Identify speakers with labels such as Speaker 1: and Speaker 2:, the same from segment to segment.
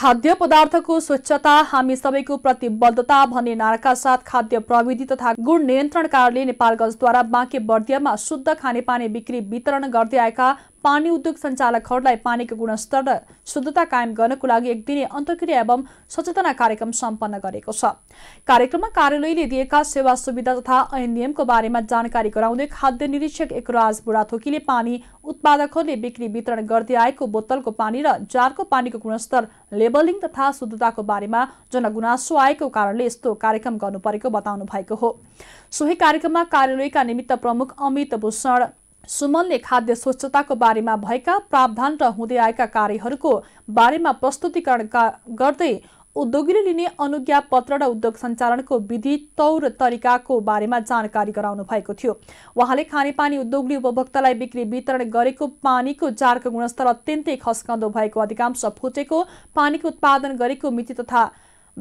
Speaker 1: खाद्य पदार्थको स्वच्छता हामी सबैको प्रतिबद्धता भन्ने नाराका साथ खाद्य प्रविधि तथा गुण नियन्त्रण कार्यालयले नेपालगंजद्वारा बाँके बर्दियामा शुद्ध खानेपानी बिक्री वितरण गर्दै आएका पानी उद्योग सञ्चालकहरूलाई पानीको गुणस्तर र शुद्धता कायम गर्नको लागि एक दिने अन्तक्रिया एवं सचेतना कार्यक्रम सम्पन्न गरेको छ कार्यक्रममा कार्यालयले दिएका सेवा सुविधा तथा ऐन नियमको बारेमा जानकारी गराउँदै खाद्य निरीक्षक एकराज बुढाथोकीले पानी उत्पादकहरूले बिक्री वितरण गर्दै आएको बोतलको पानी र जारको पानीको गुणस्तर लेबलिङ तथा शुद्धताको बारेमा जनगुनासो आएको कारणले यस्तो कार्यक्रम गर्नु परेको बताउनु भएको हो सोही कार्यक्रममा कार्यालयका निमित्त प्रमुख अमित भूषण सुमनले खाद्य स्वच्छताको बारेमा भएका प्रावधान र हुँदै आएका कार्यहरूको बारेमा प्रस्तुतिकरण गर्दै उद्योगीले लिने अनुज्ञा पत्र र उद्योग सञ्चालनको विधि तौर तरिकाको बारेमा जानकारी गराउनु भएको थियो उहाँले खानेपानी उद्योगले उपभोक्तालाई बिक्री वितरण गरेको पानीको जारको गुणस्तर अत्यन्तै खस्कन्दो भएको अधिकांश फुटेको पानीको उत्पादन गरेको मिति तथा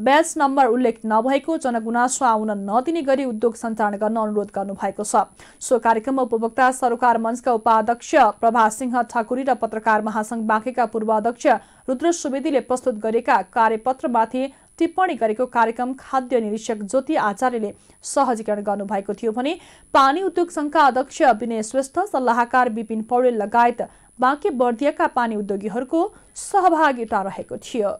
Speaker 1: ब्याच नम्बर उल्लेख नभएको जनगुनासो आउन नदिने गरी उद्योग सञ्चालन गर्न अनुरोध गर्नुभएको छ सो कार्यक्रममा उपभोक्ता सरोकार मञ्चका उपाध्यक्ष प्रभा सिंह ठाकुरी र पत्रकार महासंघ बाँकेका अध्यक्ष रुद्र सुवेदीले प्रस्तुत गरेका कार्यपत्रमाथि टिप्पणी गरेको कार्यक्रम खाद्य निरीक्षक ज्योति आचार्यले सहजीकरण गर्नुभएको थियो भने पानी उद्योग संघका अध्यक्ष विनय श्रेष्ठ सल्लाहकार विपिन पौडेल लगायत बाँके बर्दियाका पानी उद्योगीहरूको सहभागिता रहेको थियो